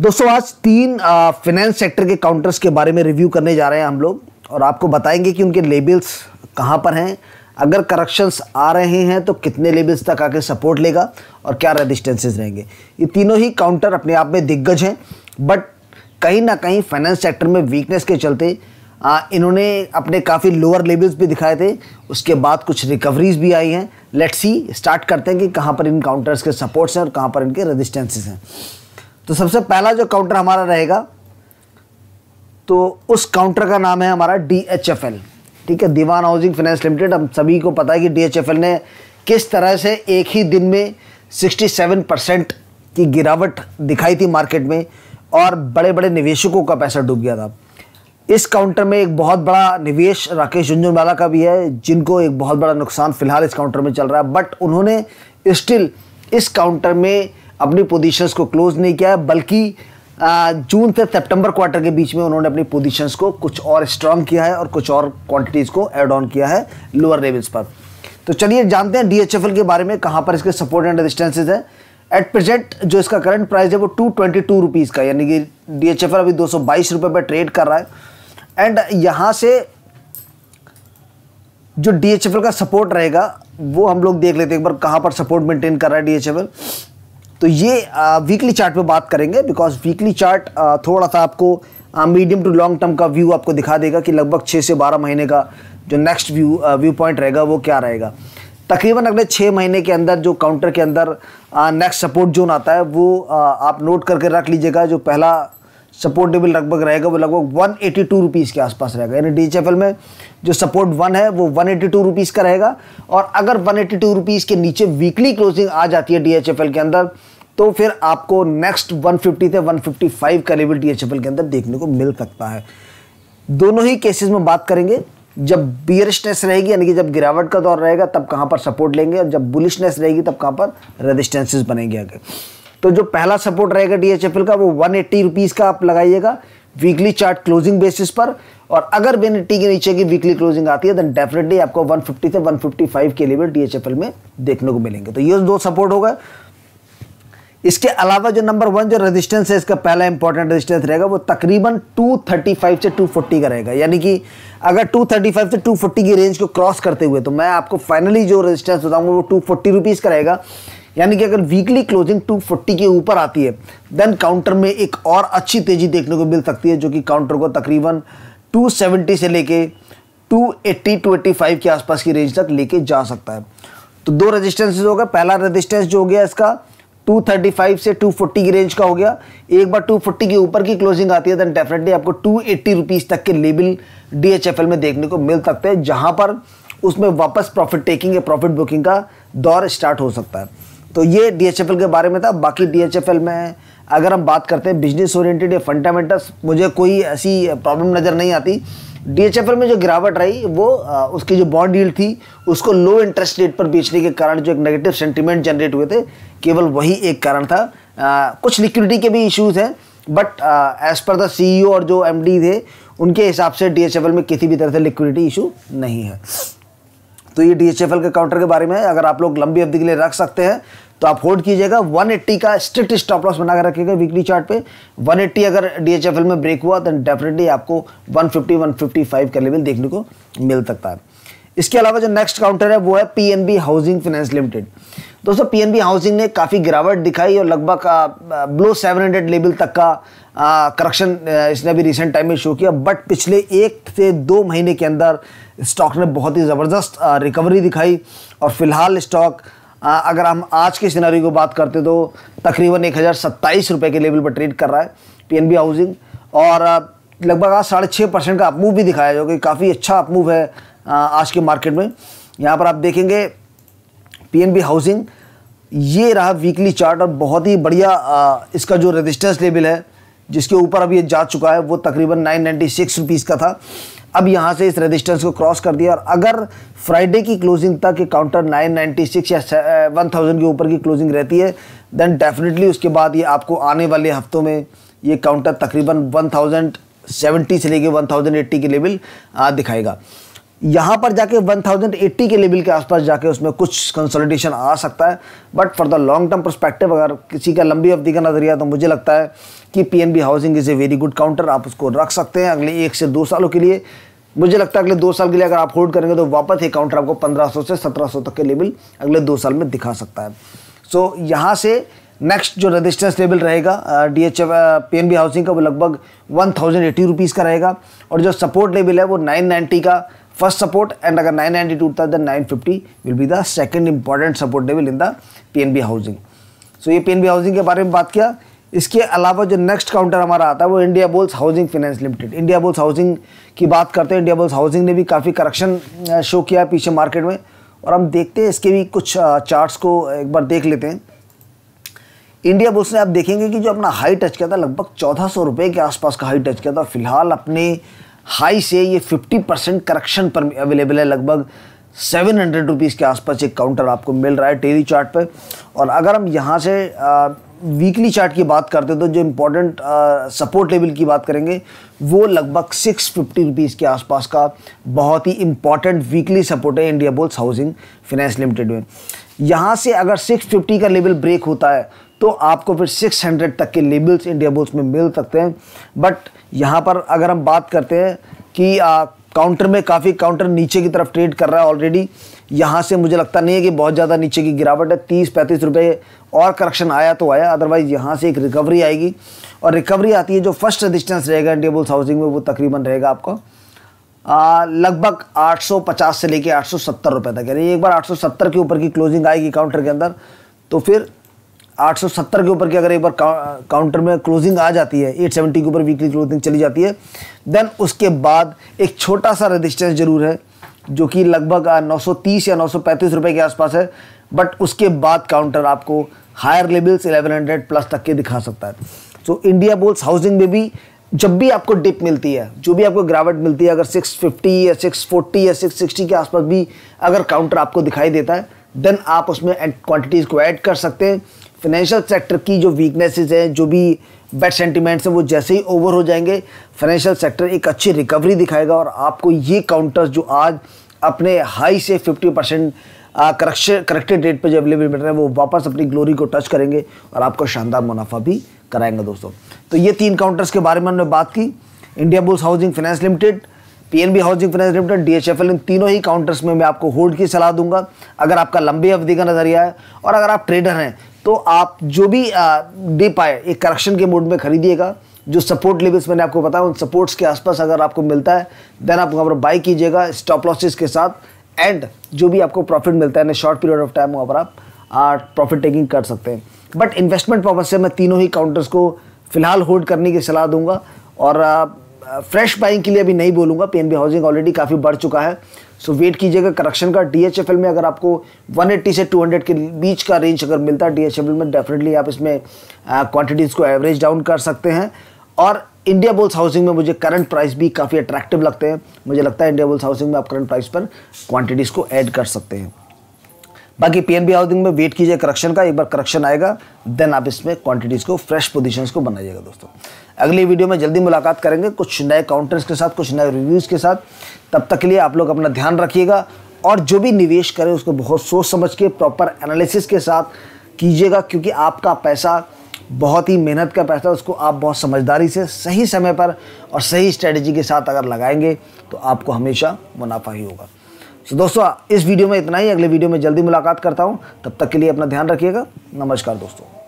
दोस्तों आज तीन फिनेंस सेक्टर के काउंटर्स के बारे में रिव्यू करने जा रहे हैं हम लोग और आपको बताएंगे कि उनके लेबल्स कहाँ पर हैं अगर करेक्शंस आ रहे हैं तो कितने लेबल्स तक आके सपोर्ट लेगा और क्या रेजिस्टेंसेज रहेंगे ये तीनों ही काउंटर अपने आप में दिग्गज हैं बट कहीं ना कहीं फाइनेंस सेक्टर में वीकनेस के चलते आ, इन्होंने अपने काफ़ी लोअर लेवल्स भी दिखाए थे उसके बाद कुछ रिकवरीज भी आई हैं लेट्स सी स्टार्ट करते हैं कि कहाँ पर इन काउंटर्स के सपोर्ट्स हैं और कहाँ पर इनके रजिस्टेंसेज हैं तो सबसे पहला जो काउंटर हमारा रहेगा तो उस काउंटर का नाम है हमारा डी एच एफ एल ठीक है दीवान हाउसिंग फाइनेंस लिमिटेड हम सभी को पता है कि डी एच एफ एल ने किस तरह से एक ही दिन में 67 परसेंट की गिरावट दिखाई थी मार्केट में और बड़े बड़े निवेशकों का पैसा डूब गया था इस काउंटर में एक बहुत बड़ा निवेश राकेश झुंझुनवाला का भी है जिनको एक बहुत बड़ा नुकसान फिलहाल इस काउंटर में चल रहा है बट उन्होंने स्टिल इस काउंटर में अपनी पोजीशंस को क्लोज नहीं किया है बल्कि जून से सितंबर क्वार्टर के बीच में उन्होंने अपनी पोजीशंस को कुछ और स्ट्रांग किया है और कुछ और क्वांटिटीज़ को एड ऑन किया है लोअर लेवल्स पर तो चलिए जानते हैं डीएचएफएल के बारे में कहाँ पर इसके सपोर्ट एंड रेजिस्टेंसेज है एट प्रेजेंट जो इसका करंट प्राइस है वो टू ट्वेंटी टू रुपीज़ का यानी कि डी एल अभी दो सौ बाईस रुपए पर ट्रेड कर रहा है एंड यहाँ से जो डी एच एफ एल का सपोर्ट रहेगा वो हम लोग देख लेते हैं एक बार कहाँ पर सपोर्ट मेंटेन कर रहा है डी एल तो ये वीकली चार्ट पे बात करेंगे बिकॉज वीकली चार्ट थोड़ा सा आपको मीडियम टू लॉन्ग टर्म का व्यू आपको दिखा देगा कि लगभग छः से बारह महीने का जो नेक्स्ट व्यू व्यू पॉइंट रहेगा वो क्या रहेगा तकरीबन अगले छः महीने के अंदर जो काउंटर के अंदर नेक्स्ट सपोर्ट जोन आता है वो आ, आप नोट करके रख लीजिएगा जो पहला सपोर्ट लगभग रहेगा वो लगभग वन एटी टू रुपीज़ के आसपास रहेगा यानी डी में जो सपोर्ट वन है वो वन एटी टू रुपीज़ का रहेगा और अगर वन एटी टू रुपीज़ के नीचे वीकली क्लोजिंग आ जाती है डी के अंदर तो फिर आपको नेक्स्ट 150 से 155 का लेवल डी के अंदर देखने को मिल सकता है दोनों ही केसेस में बात करेंगे जब बियरिशनेस रहेगी यानी कि जब गिरावट का दौर रहेगा तब कहाँ पर सपोर्ट लेंगे और जब बुलिशनेस रहेगी तब कहाँ पर रेजिस्टेंसेस बनेंगे आगे तो जो पहला सपोर्ट रहेगा डी का वो वन एट्टी का आप लगाइएगा वीकली चार्ट क्लोजिंग बेसिस पर और अगर वन एट्टी के नीचे की वीकली क्लोजिंग आती है देन डेफिनेटली आपको 150 से 155 के लेवल डीएचएफएल में देखने को मिलेंगे तो ये दो सपोर्ट होगा इसके अलावा जो नंबर वन जो रेजिस्टेंस है इसका पहला इंपॉर्टेंट रेजिस्टेंस रहेगा वो तकरीबन 235 से 240 का रहेगा यानी कि अगर 235 से 240 की रेंज को क्रॉस करते हुए तो मैं आपको फाइनली जो रेजिस्टेंस बताऊंगा वो टू फोर्टी का रहेगा यानी कि अगर वीकली क्लोजिंग 240 के ऊपर आती है देन काउंटर में एक और अच्छी तेज़ी देखने को मिल सकती है जो कि काउंटर को तकरीबन टू से लेके 280 285 के आसपास की रेंज तक लेके जा सकता है तो दो हो होगा पहला रेजिस्टेंस जो हो गया इसका 235 से 240 की रेंज का हो गया एक बार 240 के ऊपर की क्लोजिंग आती है देन डेफिनेटली आपको टू एट्टी तक के लेबल डीएचएफएल में देखने को मिल सकते हैं जहाँ पर उसमें वापस प्रॉफिट टेकिंग या प्रॉफिट बुकिंग का दौर स्टार्ट हो सकता है तो ये डीएचएफएल के बारे में था बाकी डीएचएफएल में अगर हम बात करते हैं बिजनेस ओरिएंटेड या फंडामेंटल्स मुझे कोई ऐसी प्रॉब्लम नज़र नहीं आती डीएचएफएल में जो गिरावट रही वो आ, उसकी जो बॉन्ड डील थी उसको लो इंटरेस्ट रेट पर बेचने के कारण जो एक नेगेटिव सेंटीमेंट जनरेट हुए थे केवल वही एक कारण था आ, कुछ लिक्विडिटी के भी इश्यूज़ हैं but as per the CEO और जो एमडी थे उनके हिसाब से डीएचएफएल में किसी भी तरह से लिक्विडिटी इशू नहीं है तो ये डी एच एफ एल के काउंटर के बारे में अगर आप लोग लंबी अवधि के लिए रख सकते हैं तो आप होल्ड कीजिएगा 180 का स्ट्रिक्ट स्टॉप लॉस बनाकर रखिएगा वीकली चार्ट पे 180 अगर डीएचएफएल में ब्रेक हुआ तो डेफिनेटली आपको 150 155 का लेवल देखने को मिल सकता है इसके अलावा जो नेक्स्ट काउंटर है वो है पीएनबी हाउसिंग फाइनेंस लिमिटेड दोस्तों पीएनबी हाउसिंग ने काफ़ी गिरावट दिखाई और लगभग ब्लो 700 लेवल तक का करप्शन इसने भी रिसेंट टाइम में शो किया बट पिछले एक से दो महीने के अंदर स्टॉक ने बहुत ही ज़बरदस्त रिकवरी दिखाई और फिलहाल स्टॉक आ, अगर हम आज के सिनारी को बात करते तो तकरीबन एक हज़ार के लेवल पर ट्रेड कर रहा है पी हाउसिंग और लगभग आज साढ़े छः परसेंट का अपमूव भी दिखाया जो कि काफ़ी अच्छा अपमूव है आज के मार्केट में यहाँ पर आप देखेंगे पीएनबी हाउसिंग ये रहा वीकली चार्ट और बहुत ही बढ़िया इसका जो रेजिस्टेंस लेवल है जिसके ऊपर अभी ये जा चुका है वो तकरीबन नाइन नाइन्टी सिक्स रुपीज़ का था अब यहाँ से इस रेजिस्टेंस को क्रॉस कर दिया और अगर फ्राइडे की क्लोजिंग तक काउंटर 996 या 1000 के ऊपर की क्लोजिंग रहती है देन डेफिनेटली उसके बाद ये आपको आने वाले हफ्तों में ये काउंटर तकरीबन 1070 से लेके 1080 के लेवल दिखाएगा यहाँ पर जाके 1080 के लेवल के आसपास जाके उसमें कुछ कंसोलिडेशन आ सकता है but for the long term perspective अगर किसी का लंबी अवधि का नज़रिया तो मुझे लगता है कि PNB housing is a very good counter आप उसको रख सकते हैं अगले एक से दो सालों के लिए मुझे लगता है अगले दो साल के लिए अगर आप होल्ड करेंगे तो वापस ये काउंटर आपको पंद्रह से सत्रह तक के लेवल अगले दो साल में दिखा सकता है सो so, यहाँ से नेक्स्ट जो रजिस्टेंस लेवल रहेगा D H P N B housing का वो लगभग वन थाउजेंड रुपीज़ का रहेगा और जो सपोर्ट लेवल है वो नाइन नाइन्टी का first support and agar 992 tha then 950 will be the second important support level in the B housing so ये बी हाउसिंग के बारे में बात किया इसके अलावा जो नेक्स्ट काउंटर हमारा आता है वो India balls housing finance limited India balls housing की बात करते हैं इंडिया बोल्स हाउसिंग ने भी काफ़ी करेक्शन शो किया है पीछे मार्केट में और हम देखते हैं इसके भी कुछ चार्ट्स को एक बार देख लेते हैं इंडिया बोल्स ने आप देखेंगे कि जो अपना हाई टच किया था लगभग चौदह सौ रुपये के आसपास का हाई टच किया था फिलहाल अपने हाई से ये 50 परसेंट करेक्शन पर अवेलेबल है लगभग सेवन हंड्रेड रुपीज़ के आसपास एक काउंटर आपको मिल रहा है टेली चार्ट पे और अगर हम यहाँ से आ, वीकली चार्ट की बात करते हैं तो जो इम्पोर्टेंट सपोर्ट लेवल की बात करेंगे वो लगभग सिक्स फिफ्टी रुपीज़ के आसपास का बहुत ही इम्पॉर्टेंट वीकली सपोर्ट है India balls housing finance limited में यहाँ से अगर सिक्स फिफ्टी का लेवल ब्रेक होता है तो आपको फिर सिक्स हंड्रेड तक के लेबल्स इंडिया बोल्स में मिल सकते हैं बट यहाँ पर अगर हम बात करते हैं कि काउंटर में काफ़ी काउंटर नीचे की तरफ ट्रेड कर रहा है ऑलरेडी यहाँ से मुझे लगता नहीं है कि बहुत ज़्यादा नीचे की गिरावट है तीस पैंतीस रुपये और करेक्शन आया तो आया अदरवाइज़ यहाँ से एक रिकवरी आएगी और रिकवरी आती है जो फर्स्ट रजिस्टेंस रहेगा इंडियाबुल्स हाउसिंग में वो तकरीबन रहेगा आपका लगभग 850 से लेके 870 रुपए तक यानी एक बार 870 के ऊपर की क्लोजिंग आएगी काउंटर के अंदर तो फिर 870 के ऊपर की अगर एक बार काउंटर में क्लोजिंग आ जाती है 870 के ऊपर वीकली क्लोजिंग चली जाती है देन उसके बाद एक छोटा सा रेजिस्टेंस जरूर है जो कि लगभग 930 या 935 रुपए के आसपास है बट उसके बाद काउंटर आपको हायर लेवल्स 1100 प्लस तक के दिखा सकता है सो इंडिया बोल्स हाउसिंग में भी जब भी आपको डिप मिलती है जो भी आपको गिरावट मिलती है अगर 650 या 640 या 660 के आसपास भी अगर काउंटर आपको दिखाई देता है देन आप उसमें क्वांटिटीज़ को ऐड कर सकते हैं फाइनेंशियल सेक्टर की जो वीकनेसेस हैं जो भी बैड सेंटिमेंट्स हैं वो जैसे ही ओवर हो जाएंगे फाइनेंशियल सेक्टर एक अच्छी रिकवरी दिखाएगा और आपको ये काउंटर्स जो आज अपने हाई से 50 परसेंट करेक्टेड रेट पर जो अवेलेबल मिल रहे हैं वो वापस अपनी ग्लोरी को टच करेंगे और आपको शानदार मुनाफा भी कराएंगे दोस्तों तो ये तीन काउंटर्स के बारे में हमने बात की Indiabulls housing finance limited PNB housing finance limited DHFL इन तीनों ही काउंटर्स में मैं आपको होल्ड की सलाह दूंगा अगर आपका लंबी अवधि का नजरिया है और अगर आप ट्रेडर हैं तो आप जो भी डिप पाए एक करेक्शन के मोड में खरीदिएगा जो सपोर्ट लेवल्स मैंने आपको बताया उन सपोर्ट्स के आसपास अगर आपको मिलता है देन आप वहाँ पर बाई कीजिएगा स्टॉप लॉसेस के साथ एंड जो भी आपको प्रॉफिट मिलता है शॉर्ट पीरियड ऑफ टाइम वहाँ पर आप प्रॉफिट टेकिंग कर सकते हैं बट इन्वेस्टमेंट पर्पज से मैं तीनों ही काउंटर्स को फिलहाल होल्ड करने की सलाह दूंगा और फ्रेश बाइंग के लिए अभी नहीं बोलूँगा पी हाउसिंग ऑलरेडी काफ़ी बढ़ चुका है सो वेट कीजिएगा करेक्शन का डी में अगर आपको 180 से 200 के बीच का रेंज अगर मिलता है डी में डेफिनेटली आप इसमें क्वांटिटीज़ को एवरेज डाउन कर सकते हैं और इंडिया बुल्स हाउसिंग में मुझे करंट प्राइस भी काफ़ी अट्रैक्टिव लगते हैं मुझे लगता है इंडिया बुल्स हाउसिंग में आप करंट प्राइस पर क्वांटिटीज़ को ऐड कर सकते हैं बाकी पीएनबी हाउसिंग में वेट कीजिए करेक्शन का एक बार करेक्शन आएगा देन आप इसमें क्वांटिटीज़ को फ्रेश पोजीशंस को बनाइएगा दोस्तों अगली वीडियो में जल्दी मुलाकात करेंगे कुछ नए काउंटर्स के साथ कुछ नए रिव्यूज़ के साथ तब तक के लिए आप लोग अपना ध्यान रखिएगा और जो भी निवेश करें उसको बहुत सोच समझ के प्रॉपर एनालिसिस के साथ कीजिएगा क्योंकि आपका पैसा बहुत ही मेहनत का पैसा उसको आप बहुत समझदारी से सही समय पर और सही स्ट्रेटजी के साथ अगर लगाएंगे तो आपको हमेशा मुनाफा ही होगा सो दोस्तों इस वीडियो में इतना ही अगले वीडियो में जल्दी मुलाकात करता हूँ तब तक के लिए अपना ध्यान रखिएगा नमस्कार दोस्तों